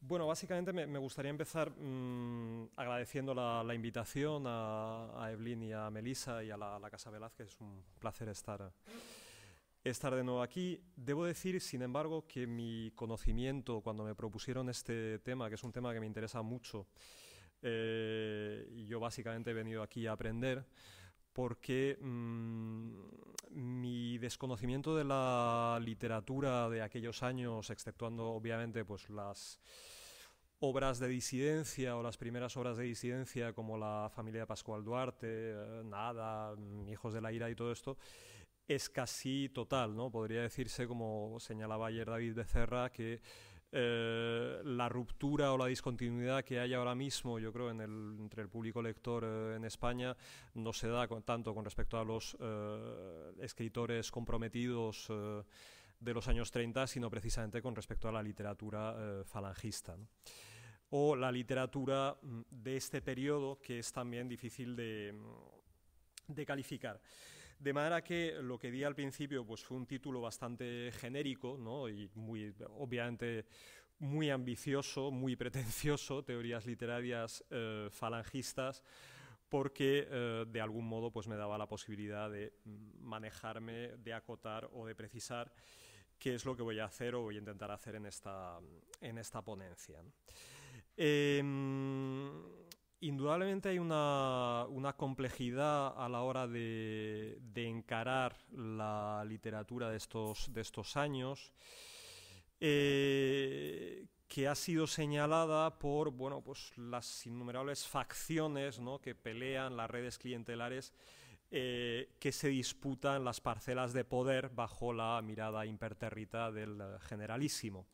Bueno, básicamente me, gustaría empezar mm, agradeciendo la, invitación a, Evelyn y a Melissa y a la, Casa Velázquez. Es un placer estar, estar de nuevo aquí. Debo decir, sin embargo, que mi conocimiento cuando me propusieron este tema, que es un tema que me interesa mucho, eh, y yo básicamente he venido aquí a aprender porque mm, mi desconocimiento de la literatura de aquellos años, exceptuando obviamente pues las obras de disidencia o las primeras obras de disidencia como la familia de Pascual Duarte, eh, Nada, mm, Hijos de la Ira y todo esto, es casi total, ¿no? Podría decirse, como señalaba ayer David Becerra, que eh, la ruptura o la discontinuidad que hay ahora mismo, yo creo, entre el público lector eh, en España, no se da tanto con respecto a los eh, escritores comprometidos de los años 30, sino precisamente con respecto a la literatura falangista. O la literatura mm, de este periodo, que es también difícil de calificar. De manera que lo que di al principio pues, fue un título bastante genérico y muy, obviamente muy ambicioso, muy pretencioso, teorías literarias eh, falangistas, porque eh, de algún modo pues, me daba la posibilidad de manejarme, de acotar o de precisar qué es lo que voy a hacer o voy a intentar hacer en esta, en esta ponencia. Em, Indudablemente hay una, complejidad a la hora de, encarar la literatura de estos, años eh, que ha sido señalada por bueno, pues las innumerables facciones que pelean las redes clientelares eh, que se disputan las parcelas de poder bajo la mirada imperterrita del generalísimo.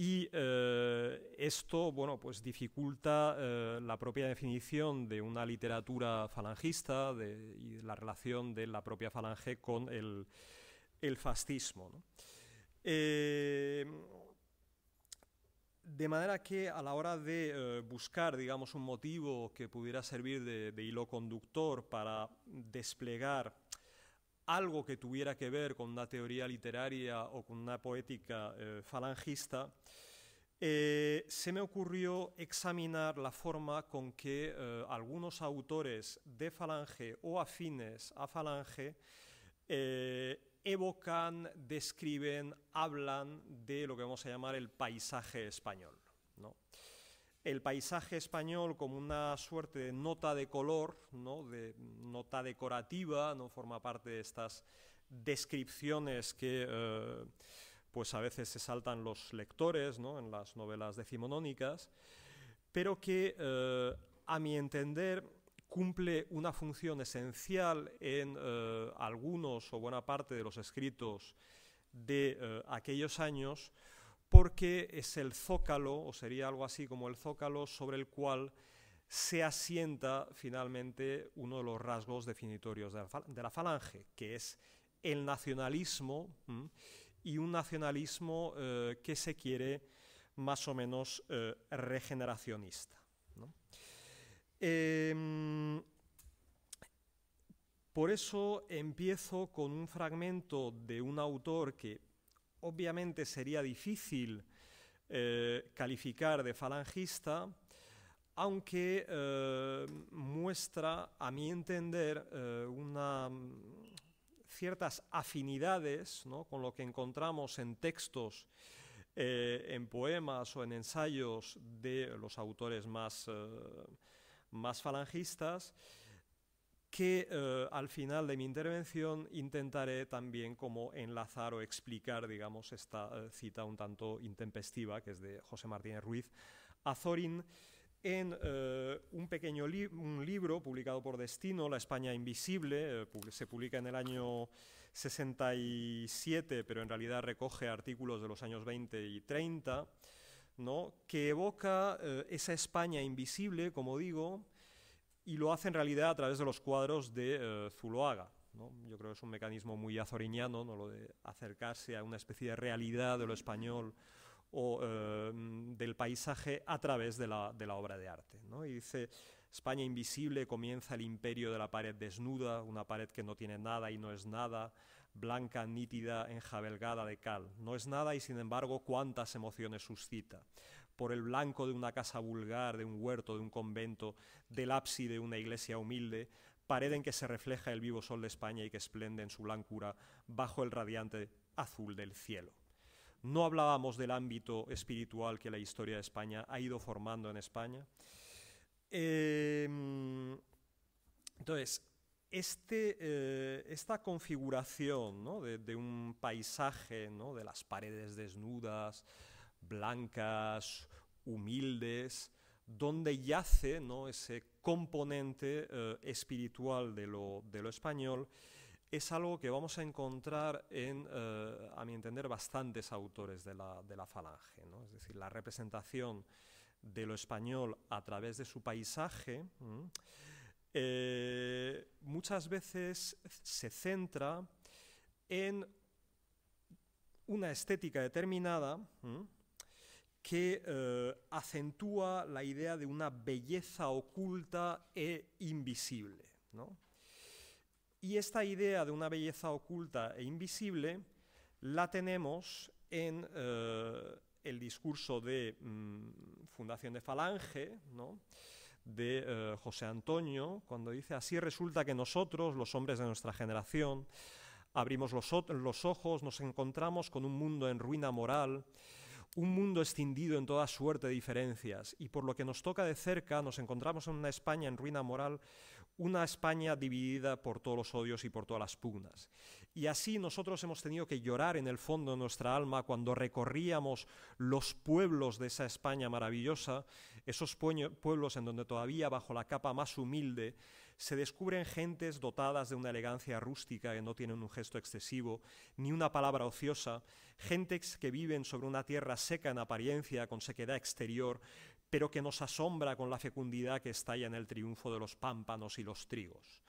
Y eh, esto, bueno, pues dificulta eh, la propia definición de una literatura falangista y la relación de la propia falange con el, fascismo. Eh, de manera que a la hora de buscar, digamos, un motivo que pudiera servir de hilo conductor para desplegar algo que tuviera que ver con una teoría literaria o con una poética eh, falangista, eh, se me ocurrió examinar la forma con que eh, algunos autores de Falange o afines a Falange evocan, describen, hablan de lo que vamos a llamar el paisaje español. ¿no? el paisaje español como una suerte de nota de color, ¿no? de nota decorativa, no forma parte de estas descripciones que eh, pues a veces se saltan los lectores ¿no? en las novelas decimonónicas, pero que eh, a mi entender cumple una función esencial en eh, algunos o buena parte de los escritos de aquellos años porque es el zócalo, o sería algo así como el zócalo sobre el cual se asienta finalmente uno de los rasgos definitorios de la, falange, que es el nacionalismo y un nacionalismo eh, que se quiere más o menos eh, regeneracionista. Em, por eso empiezo con un fragmento de un autor que obviamente sería difícil eh, calificar de falangista, aunque eh, muestra, a mi entender, eh, mm, ciertas afinidades con lo que encontramos en textos, en poemas o en ensayos de los autores más falangistas que eh, al final de mi intervención intentaré también como enlazar o explicar, digamos, esta eh, cita un tanto intempestiva, que es de José Martínez Ruiz, a Zorin en eh, un pequeño libro publicado por Destino, La España Invisible, se publica en el año 67, pero en realidad recoge artículos de los años 20 y 30, ¿no? que evoca esa España invisible, como digo, y lo hace en realidad a través de los cuadros de eh, Zuloaga. Yo creo que es un mecanismo muy azoriñano, ¿no? lo de acercarse a una especie de realidad de lo español o eh, del paisaje a través de la, obra de arte. Y dice, España invisible comienza el imperio de la pared desnuda, una pared que no tiene nada y no es nada, blanca, nítida, enjabelgada de cal. No es nada y sin embargo cuántas emociones suscita por el blanco de una casa vulgar, de un huerto, de un convento, del ábside de una iglesia humilde, pared en que se refleja el vivo sol de España y que esplende en su blancura bajo el radiante azul del cielo. No hablábamos del ámbito espiritual que la historia de España ha ido formando en España. Em, entonces, este, eh, esta configuración de, un paisaje, de las paredes desnudas, blancas, humildes, donde yace ¿no? ese componente eh, espiritual de lo, español, es algo que vamos a encontrar en, eh, a mi entender, bastantes autores de la, falange. Es decir, la representación de lo español a través de su paisaje eh, muchas veces se centra en una estética determinada, que eh, acentúa la idea de una belleza oculta e invisible. Y esta idea de una belleza oculta e invisible la tenemos en eh, el discurso de mm, Fundación de Falange, de eh, José Antonio, cuando dice, así resulta que nosotros, los hombres de nuestra generación, abrimos los ojos, nos encontramos con un mundo en ruina moral, un mundo escindido en toda suerte de diferencias, y por lo que nos toca de cerca nos encontramos en una España en ruina moral, una España dividida por todos los odios y por todas las pugnas. Y así nosotros hemos tenido que llorar en el fondo de nuestra alma cuando recorríamos los pueblos de esa España maravillosa, esos pueblos en donde todavía bajo la capa más humilde, se descubren gentes dotadas de una elegancia rústica que no tienen un gesto excesivo, ni una palabra ociosa, gentes que viven sobre una tierra seca en apariencia, con sequedad exterior, pero que nos asombra con la fecundidad que estalla en el triunfo de los pámpanos y los trigos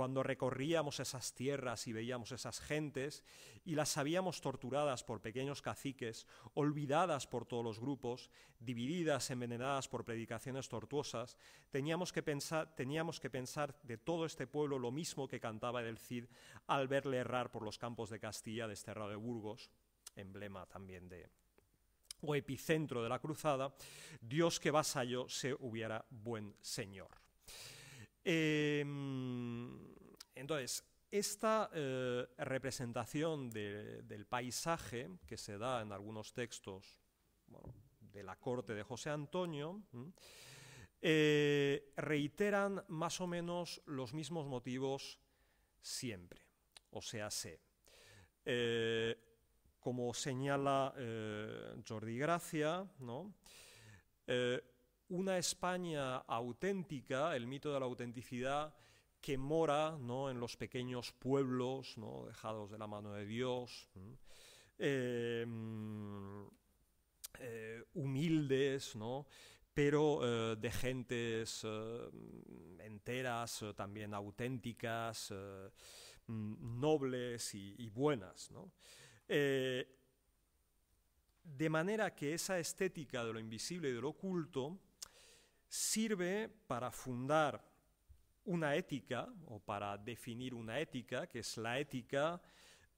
cuando recorríamos esas tierras y veíamos esas gentes y las habíamos torturadas por pequeños caciques, olvidadas por todos los grupos, divididas, envenenadas por predicaciones tortuosas, teníamos que pensar, de todo este pueblo lo mismo que cantaba El Cid al verle errar por los campos de Castilla desterrado de Burgos, emblema también de, o epicentro de la cruzada, Dios que vasallo se hubiera buen señor. Em, entonces, esta eh, representación del paisaje que se da en algunos textos de la corte de José Antonio eh, reiteran más o menos los mismos motivos siempre, o sea, se. Eh, como señala Jordi Gracia, ¿no? una España auténtica, el mito de la autenticidad que mora en los pequeños pueblos dejados de la mano de Dios, eh, mm, eh, humildes, pero eh, de gentes mm, enteras, también auténticas, mm, nobles y, buenas. de manera que esa estética de lo invisible y de lo oculto sirve para fundar una ética o para definir una ética, que es la ética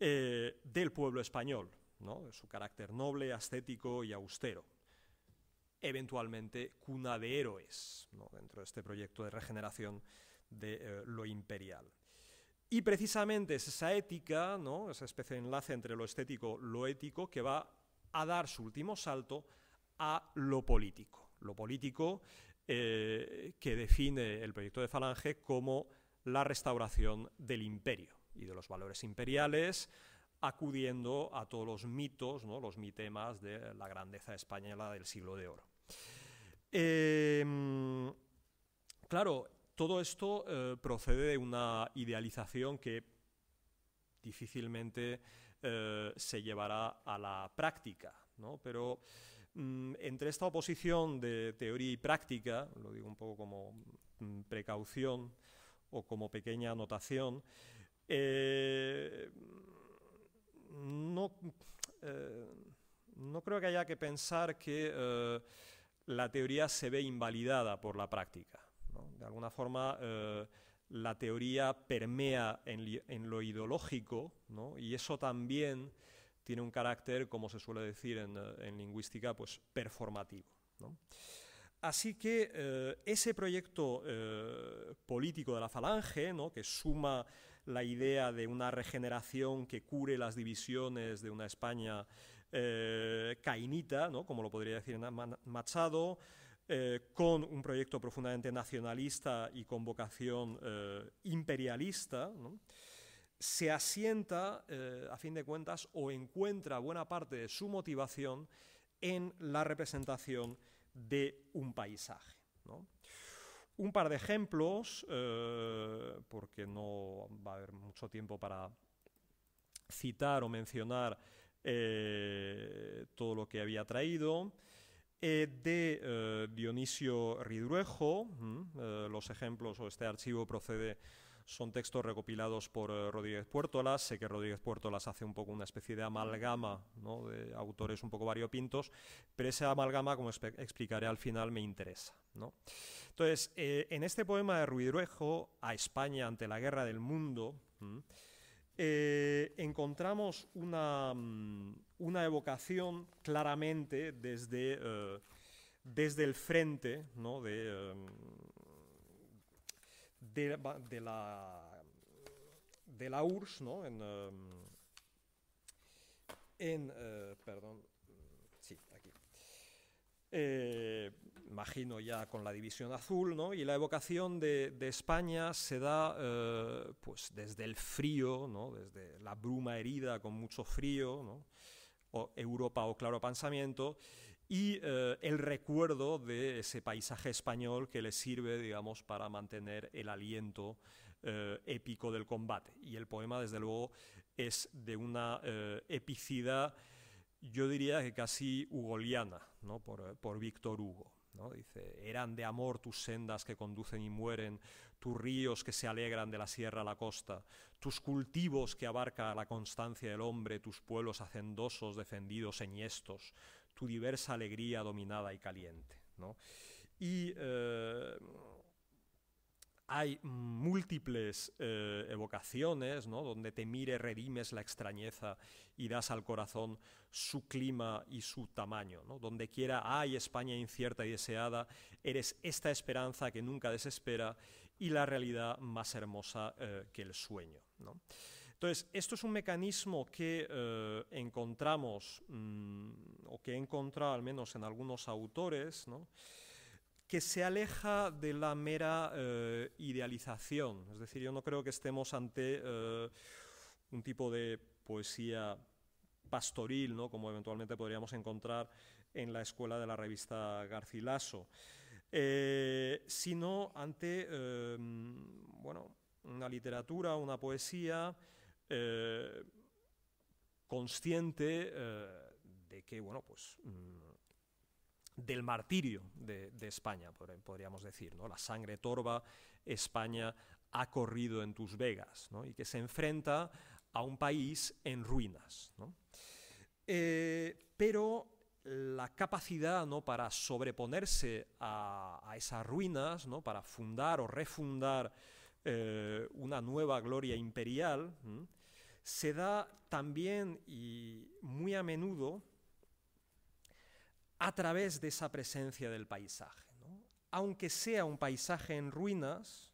eh, del pueblo español, ¿no? su carácter noble, ascético y austero eventualmente cuna de héroes dentro de este proyecto de regeneración de eh, lo imperial. Y precisamente es esa ética, ¿no? esa especie de enlace entre lo estético y lo ético, que va a dar su último salto a lo político. Lo político eh, que define el proyecto de Falange como la restauración del imperio y de los valores imperiales, acudiendo a todos los mitos, los mitemas de la grandeza española del siglo de oro. Em, claro, todo esto eh, procede de una idealización que difícilmente eh, se llevará a la práctica, ¿no? pero Mm, entre esta oposición de teoría y práctica, lo digo un poco como mm, precaución o como pequeña anotación, eh, eh, no, creo que haya que pensar que eh, la teoría se ve invalidada por la práctica. De alguna forma, la teoría permea en, lo ideológico y eso también tiene un carácter, como se suele decir en, eh, lingüística, pues performativo. Así que eh, ese proyecto eh, político de la falange, que suma la idea de una regeneración que cure las divisiones de una España cainita, como lo podría decir Machado, con un proyecto profundamente nacionalista y con vocación imperialista, ¿no? se asienta, eh, a fin de cuentas, o encuentra buena parte de su motivación en la representación de un paisaje. Un par de ejemplos, eh, porque no va a haber mucho tiempo para citar o mencionar eh, todo lo que había traído. de Dionisio Ridruejo. los ejemplos o este archivo procede son textos recopilados por eh, Rodríguez Puertolas. Sé que Rodríguez Puertolas hace un poco una especie de amalgama de autores un poco variopintos, pero esa amalgama, como explicaré al final, me interesa. Entonces, eh, en este poema de Ruidruejo, A España ante la guerra del mundo, eh, encontramos mm, una, evocación claramente desde, desde el frente de, de, la, de la URSS, ¿no? En, em, eh, perdón, sí, aquí. Eh, imagino ya con la división azul, ¿no? Y la evocación de, de España se da eh, pues desde el frío, ¿no? Desde la bruma herida con mucho frío, ¿no? O Europa o claro pensamiento, y eh, el recuerdo de ese paisaje español que le sirve, digamos, para mantener el aliento eh, épico del combate. Y el poema, desde luego, es de una eh, epicidad, yo diría que casi hugoliana, ¿no? por, por Víctor Hugo. Dice, eran de amor tus sendas que conducen y mueren, tus ríos que se alegran de la sierra a la costa, tus cultivos que abarca la constancia del hombre, tus pueblos hacendosos defendidos enhiestos, tu diversa alegría dominada y caliente. ¿no? Y eh, hay múltiples eh, evocaciones, ¿no? donde te mire, redimes la extrañeza y das al corazón su clima y su tamaño. ¿no? Donde quiera hay España incierta y deseada, eres esta esperanza que nunca desespera y la realidad más hermosa eh, que el sueño. ¿no? Entonces, esto es un mecanismo que eh, encontramos, mm, o que he encontrado al menos en algunos autores, que se aleja de la mera eh, idealización. Es decir, yo no creo que estemos ante eh, un tipo de poesía pastoril, como eventualmente podríamos encontrar en la escuela de la revista Garcilaso, sino ante una literatura, una poesía eh, consciente eh, de que, bueno, pues mm, del martirio de, España, podríamos decir, La sangre torva, España ha corrido en tus vegas, Y que se enfrenta a un país en ruinas, eh, pero la capacidad ¿no? para sobreponerse a, esas ruinas, ¿no? para fundar o refundar una nueva gloria imperial, se da también y muy a menudo a través de esa presencia del paisaje. Aunque sea un paisaje en ruinas,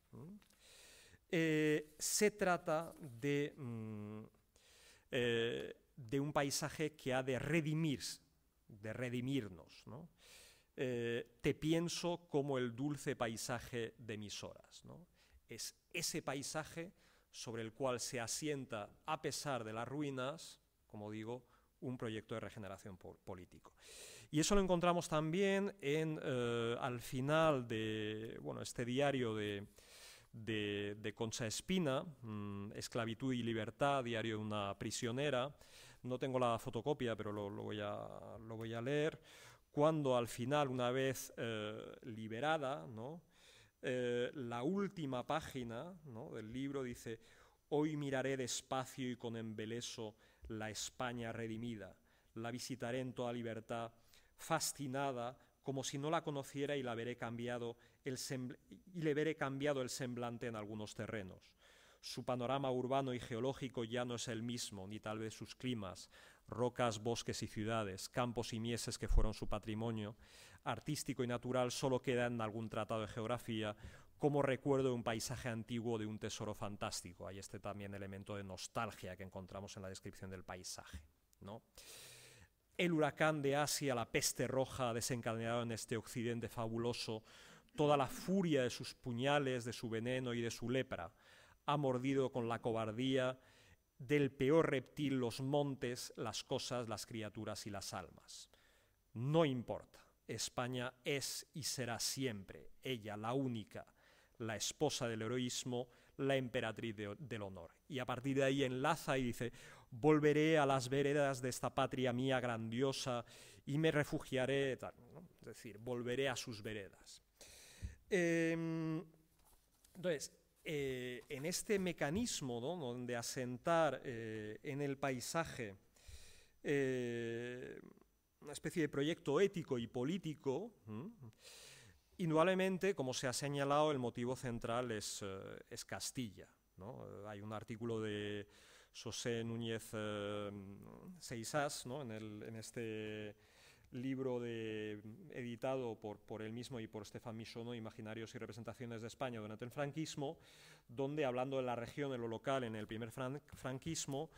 eh, se trata mm, eh, de, un paisaje que ha de redimirse, de redimirnos. Eh, te pienso como el dulce paisaje de mis horas. Es ese paisaje sobre el cual se asienta, a pesar de las ruinas, como digo, un proyecto de regeneración político. Y eso lo encontramos también en, eh, al final de bueno, este diario de, de, Concha Espina, mm, Esclavitud y Libertad, diario de una prisionera. No tengo la fotocopia, pero lo, voy, a, lo voy, a, leer. Cuando al final, una vez eh, liberada, ¿no? Eh, la última página del libro dice, hoy miraré despacio y con embeleso la España redimida, la visitaré en toda libertad, fascinada como si no la conociera y, la veré cambiado y le veré cambiado el semblante en algunos terrenos. Su panorama urbano y geológico ya no es el mismo, ni tal vez sus climas, rocas, bosques y ciudades, campos y mieses que fueron su patrimonio, artístico y natural solo queda en algún tratado de geografía como recuerdo de un paisaje antiguo de un tesoro fantástico. Hay este también elemento de nostalgia que encontramos en la descripción del paisaje. El huracán de Asia, la peste roja desencadenado en este occidente fabuloso, toda la furia de sus puñales, de su veneno y de su lepra, ha mordido con la cobardía del peor reptil los montes, las cosas, las criaturas y las almas. No importa España es y será siempre, ella la única, la esposa del heroísmo, la emperatriz del honor. Y a partir de ahí enlaza y dice, volveré a las veredas de esta patria mía grandiosa y me refugiaré, es decir, volveré a sus veredas. Em, entonces, eh, en este mecanismo donde asentar eh, en el paisaje eh, una especie de proyecto ético y político. Indudablemente, como se ha señalado, el motivo central es, eh, es Castilla. ¿no? Eh, hay un artículo de José Núñez eh, Seisás ¿no? en, en, este libro de, editado por, por, él mismo y por Estefan Michono, Imaginarios y Representaciones de España durante el franquismo, donde hablando de la región, de lo local, en el primer franquismo,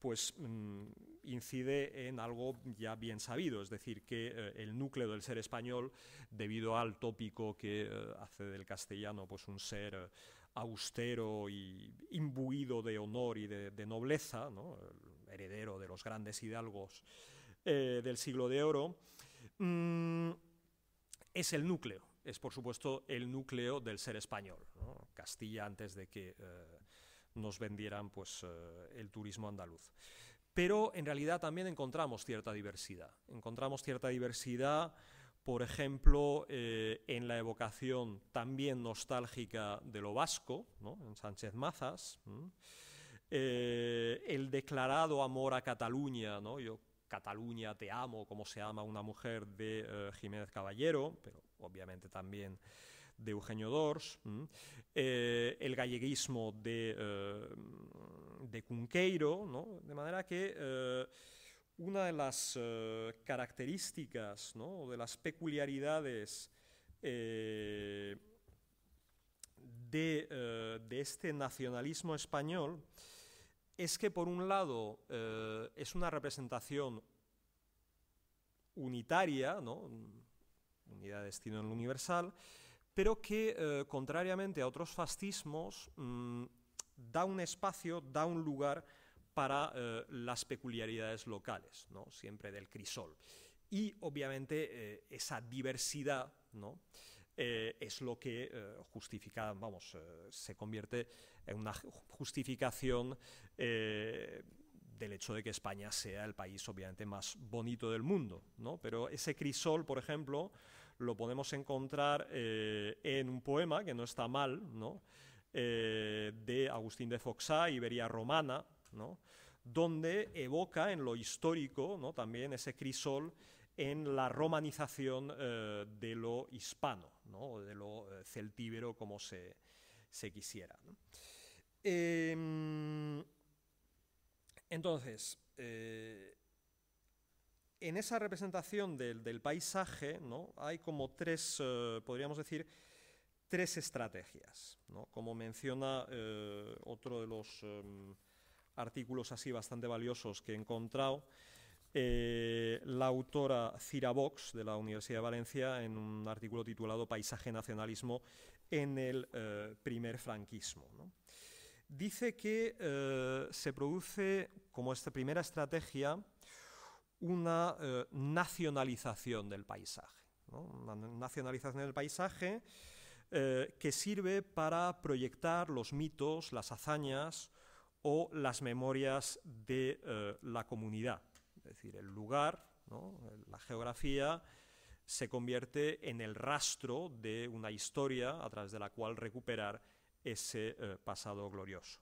pues mm, incide en algo ya bien sabido, es decir, que eh, el núcleo del ser español, debido al tópico que eh, hace del castellano pues un ser eh, austero y imbuido de honor y de, nobleza, heredero de los grandes hidalgos del siglo de oro, mm, es el núcleo, es por supuesto el núcleo del ser español. Castilla antes de que nos vendieran pues, eh, el turismo andaluz. Pero en realidad también encontramos cierta diversidad. Encontramos cierta diversidad, por ejemplo, eh, en la evocación también nostálgica de lo vasco, en Sánchez Mazas. Eh, el declarado amor a Cataluña, ¿no? Yo, Cataluña, te amo, como se ama una mujer de Jiménez Caballero, pero obviamente también de Eugenio Dors, eh, el galleguismo de, eh, de Cunqueiro, de manera que eh, una de las características, ¿no? de las peculiaridades de, este nacionalismo español es que por un lado es una representación unitaria, ¿no? unidad de destino en lo universal, pero que, eh, contrariamente a otros fascismos, mm, da un espacio, da un lugar para eh, las peculiaridades locales, ¿no? siempre del crisol. Y obviamente eh, esa diversidad ¿no? es lo que justifica, vamos, se convierte en una justificación del hecho de que España sea el país obviamente más bonito del mundo. Pero ese crisol, por ejemplo, lo podemos encontrar eh, en un poema que no está mal, eh, de Agustín de Foxá, Iberia Romana, donde evoca en lo histórico ¿no? también ese crisol en la romanización eh, de lo hispano, ¿no? de lo celtíbero como se, quisiera. Em, entonces, en esa representación del, paisaje hay como tres, eh, podríamos decir, tres estrategias, como menciona eh, otro de los em, artículos así bastante valiosos que he encontrado. Eh, la autora Cira Vox de la Universidad de Valencia en un artículo titulado Paisaje Nacionalismo en el primer franquismo. Dice que se produce como esta primera estrategia eh, una nacionalización del paisaje. Una nacionalización del paisaje que sirve para proyectar los mitos, las hazañas o las memorias de eh, la comunidad. Es decir, el lugar, la geografía, se convierte en el rastro de una historia a través de la cual recuperar ese eh, pasado glorioso.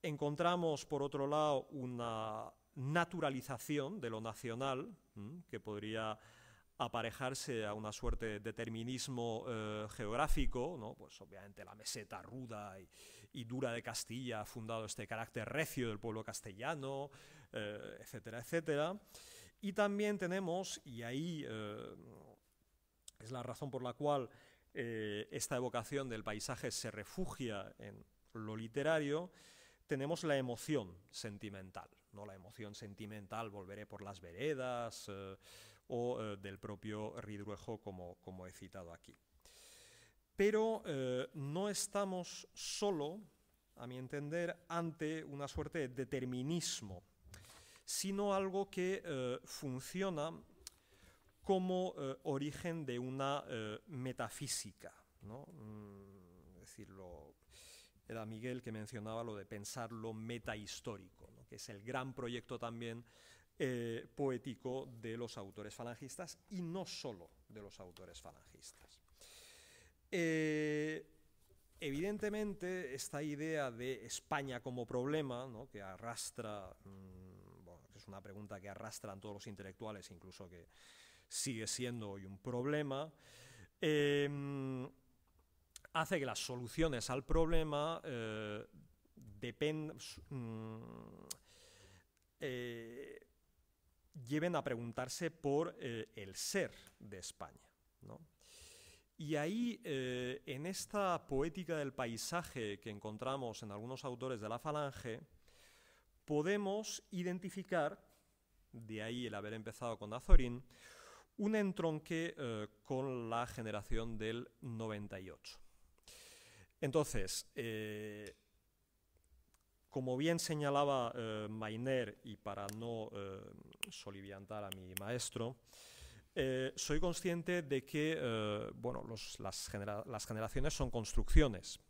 Encontramos, por otro lado, una naturalización de lo nacional, que podría aparejarse a una suerte de determinismo eh, geográfico, ¿no? pues obviamente la meseta ruda y, dura de Castilla ha fundado este carácter recio del pueblo castellano, eh, etcétera, etcétera. Y también tenemos, y ahí eh, es la razón por la cual esta evocación del paisaje se refugia en lo literario, tenemos la emoción sentimental. ¿no? la emoción sentimental, Volveré por las veredas, eh, o eh, del propio Ridruejo, como, como he citado aquí. Pero eh, no estamos solo, a mi entender, ante una suerte de determinismo, sino algo que funciona como origen de una metafísica. ¿no? Mm, era Miguel que mencionaba lo de pensar lo metahistórico que es el gran proyecto también eh, poético de los autores falangistas y no solo de los autores falangistas. Eh, evidentemente, esta idea de España como problema, que arrastra, mm, es una pregunta que arrastran todos los intelectuales, incluso que sigue siendo hoy un problema, eh, hace que las soluciones al problema Mm, eh, lleven a preguntarse por eh, el ser de España. Y ahí, eh, en esta poética del paisaje que encontramos en algunos autores de la Falange, podemos identificar, de ahí el haber empezado con Azorín, un entronque con la generación del 98. Entonces, como bien señalaba eh, Mainer, y para no eh, soliviantar a mi maestro, eh, soy consciente de que bueno, las, las, generaciones son construcciones.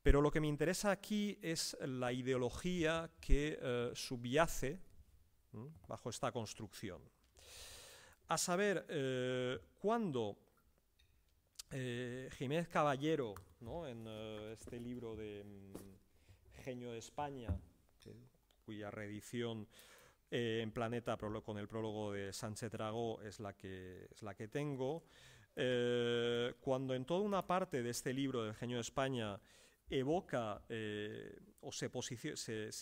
Pero lo que me interesa aquí es la ideología que subyace bajo esta construcción. A saber, cuando Jiménez Caballero, en este libro de mm, Genio de España, cuya reedición eh, en Planeta con el prólogo de Sánchez Dragó es la que, es la que tengo. Eh, cuando en toda una parte de este libro del Genio de España evoca eh, o se,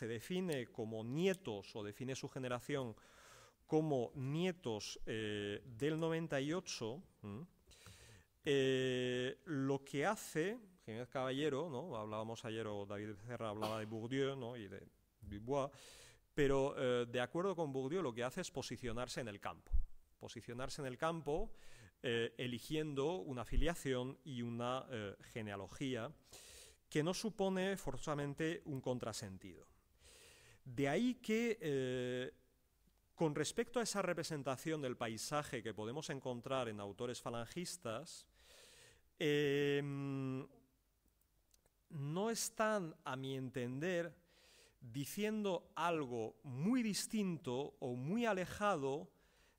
define como nietos o define su generación como nietos del 98, lo que hace es Caballero, ¿no? Hablábamos ayer, o David Becerra hablaba de Bourdieu, ¿no? Y de Bibois, pero eh, de acuerdo con Bourdieu lo que hace es posicionarse en el campo. Posicionarse en el campo eh, eligiendo una filiación y una eh, genealogía que no supone forzosamente un contrasentido. De ahí que con respecto a esa representación del paisaje que podemos encontrar en autores falangistas, em, no están, a mi entender, diciendo algo muy distinto o muy alejado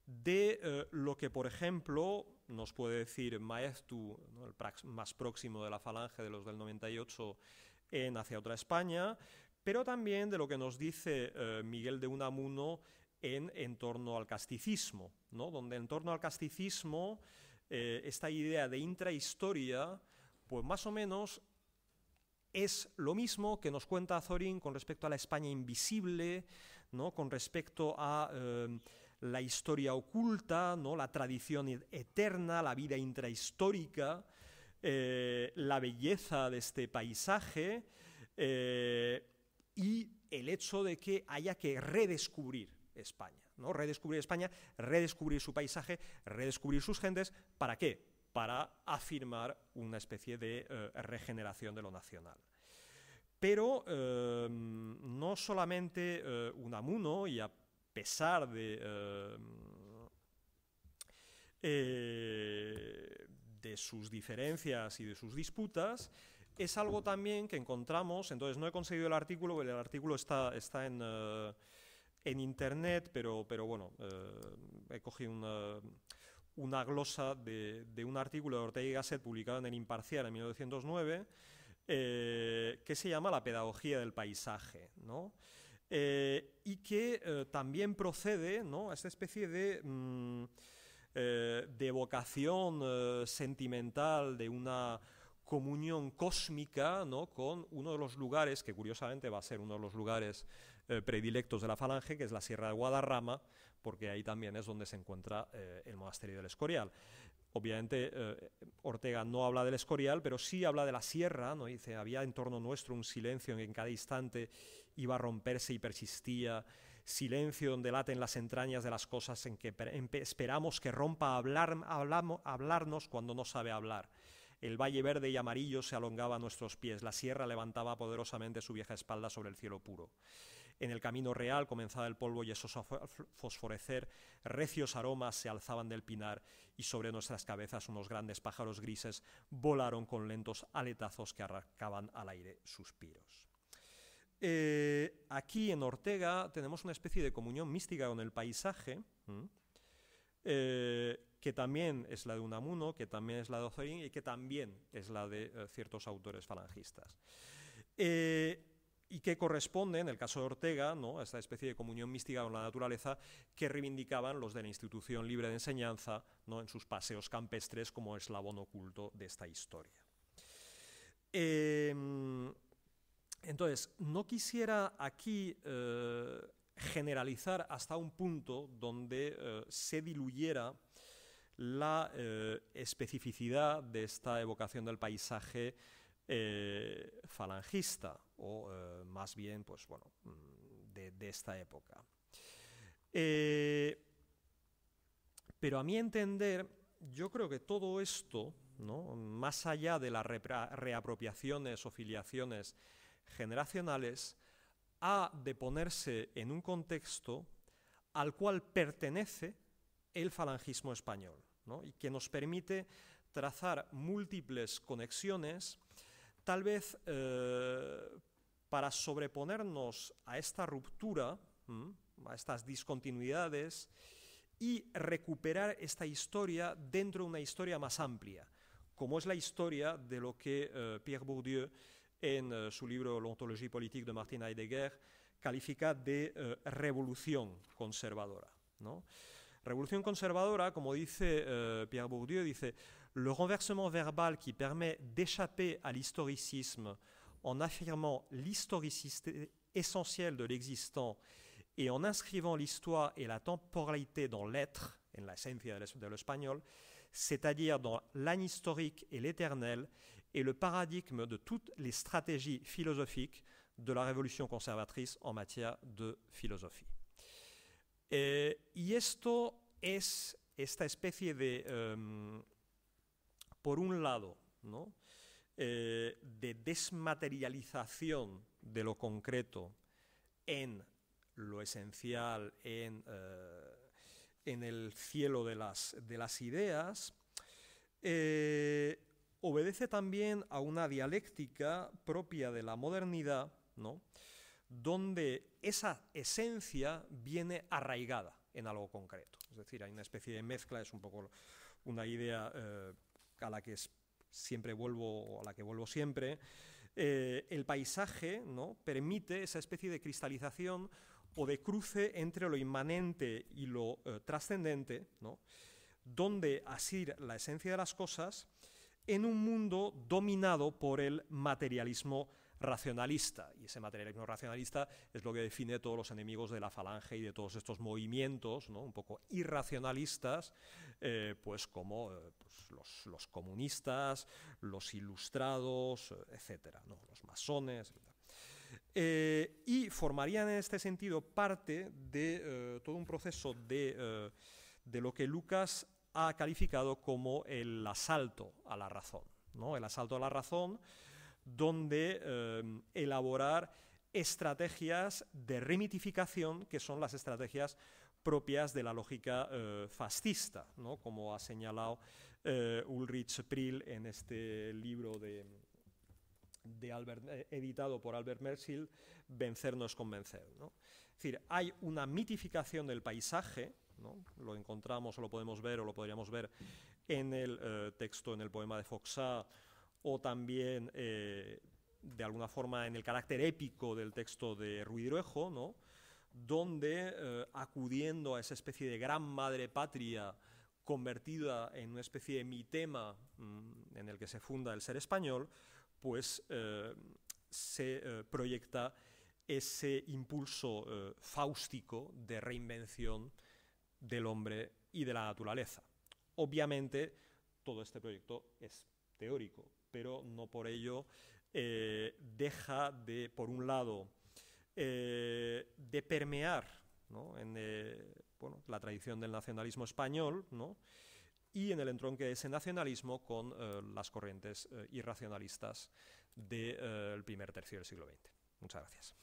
de eh, lo que, por ejemplo, nos puede decir Maeztu, el más próximo de la falange de los del 98 en Hacia otra España, pero también de lo que nos dice eh, Miguel de Unamuno en, en torno al casticismo, ¿no? donde en torno al casticismo eh, esta idea de intrahistoria, pues más o menos es lo mismo que nos cuenta Zorin con respecto a la España invisible, ¿no? con respecto a em, la historia oculta, ¿no? la tradición e-, eterna, la vida intrahistórica, eh, la belleza de este paisaje eh, y el hecho de que haya que redescubrir España. ¿no? Redescubrir España, redescubrir su paisaje, redescubrir sus gentes. ¿Para qué? para afirmar una especie de eh, regeneración de lo nacional. Pero em, no solamente un eh, Unamuno, y a pesar de, em, eh, de sus diferencias y de sus disputas, es algo también que encontramos, entonces no he conseguido el artículo, el artículo está, está en, internet, pero, pero bueno, he cogido un una glosa de, un artículo de Ortega y Gasset publicado en el Imparcial en 1909, eh, que se llama La pedagogía del paisaje, eh, y que eh, también procede a esta especie de... Mm, de vocación sentimental, de una comunión cósmica con uno de los lugares, que curiosamente va a ser uno de los lugares predilectos de la Falange, que es la Sierra de Guadarrama, porque ahí también es donde se encuentra eh, el monasterio del Escorial. Obviamente eh, Ortega no habla del Escorial, pero sí habla de la sierra, ¿no? dice, había en torno nuestro un silencio en que en cada instante iba a romperse y persistía, silencio donde laten las entrañas de las cosas en que esperamos que rompa a hablar, hablamos, hablarnos cuando no sabe hablar. El valle verde y amarillo se alongaba a nuestros pies, la sierra levantaba poderosamente su vieja espalda sobre el cielo puro. En el camino real, comenzaba el polvo y esos fosforecer, recios aromas se alzaban del pinar y sobre nuestras cabezas unos grandes pájaros grises volaron con lentos aletazos que arrancaban al aire suspiros. Eh, aquí en Ortega tenemos una especie de comunión mística con el paisaje, eh, que también es la de Unamuno, que también es la de Ozorín y que también es la de eh, ciertos autores falangistas y que corresponde, en el caso de Ortega, a esta especie de comunión mística con la naturaleza que reivindicaban los de la institución libre de enseñanza en sus paseos campestres como eslabón oculto de esta historia. Em, entonces, no quisiera aquí eh, generalizar hasta un punto donde eh, se diluyera la eh, especificidad de esta evocación del paisaje falangista o eh, más bien pues, bueno, mm, de, esta época. Eh, pero a mi entender, yo creo que todo esto, más allá de las reapropiaciones o filiaciones generacionales, ha de ponerse en un contexto al cual pertenece el falangismo español y que nos permite trazar múltiples conexiones, tal vez eh, para sobreponernos a esta ruptura, a estas discontinuidades, y recuperar esta historia dentro de una historia más amplia, como es la historia de lo que eh, Pierre Bourdieu, en eh, su libro L'ontologie politique de Martin Heidegger, califica de eh, revolución conservadora. Revolución conservadora, como dice Pierre Bourdieu, dice le renversement verbal qui permet d'échapper à l'historicisme en affirmant l'historicité essentielle de l'existant et en inscrivant l'histoire et la temporalité dans l'être, en la esencia de l'espagnol, c'est-à-dire dans historique et l'éternel, et le paradigme de toutes les stratégies philosophiques de la révolution conservatrice en matière de philosophie. Et y esto es esta especie de, euh, por un lado, ¿no? Eh, de desmaterialización de lo concreto en lo esencial, en, eh, en el cielo de las, de las ideas, eh, obedece también a una dialéctica propia de la modernidad, ¿no? donde esa esencia viene arraigada en algo concreto. Es decir, hay una especie de mezcla, es un poco una idea a la que es siempre vuelvo a la que vuelvo siempre, eh, el paisaje ¿no? permite esa especie de cristalización o de cruce entre lo inmanente y lo eh, trascendente, donde asir la esencia de las cosas en un mundo dominado por el materialismo racionalista, y ese materialismo racionalista es lo que define todos los enemigos de la falange y de todos estos movimientos un poco irracionalistas, eh, pues como eh, pues los, comunistas, los ilustrados, eh, etcétera, los masones. y formarían en este sentido parte de todo un proceso de, lo que Lucas ha calificado como el asalto a la razón. ¿no? El asalto a la razón donde em, elaborar estrategias de remitificación, que son las estrategias propias de la lógica eh, fascista, como ha señalado eh, Ulrich Prill en este libro de, eh, editado por Albert Mersil, Vencer no es convencer. Es decir, hay una mitificación del paisaje, lo encontramos o lo podemos ver o lo podríamos ver en el texto, en el poema de Foxá, o también eh, de alguna forma en el carácter épico del texto de Ruidruejo, donde eh, acudiendo a esa especie de gran madre patria convertida en una especie de mitema tema mm, en el que se funda el ser español, pues eh, se proyecta ese impulso fáustico de reinvención del hombre y de la naturaleza. Obviamente, todo este proyecto es teórico, pero no por ello eh, deja de, por un lado, eh, de permear en, eh, la tradición del nacionalismo español y en el entronque de ese nacionalismo con las corrientes irracionalistas del primer tercio del siglo XX. Muchas gracias.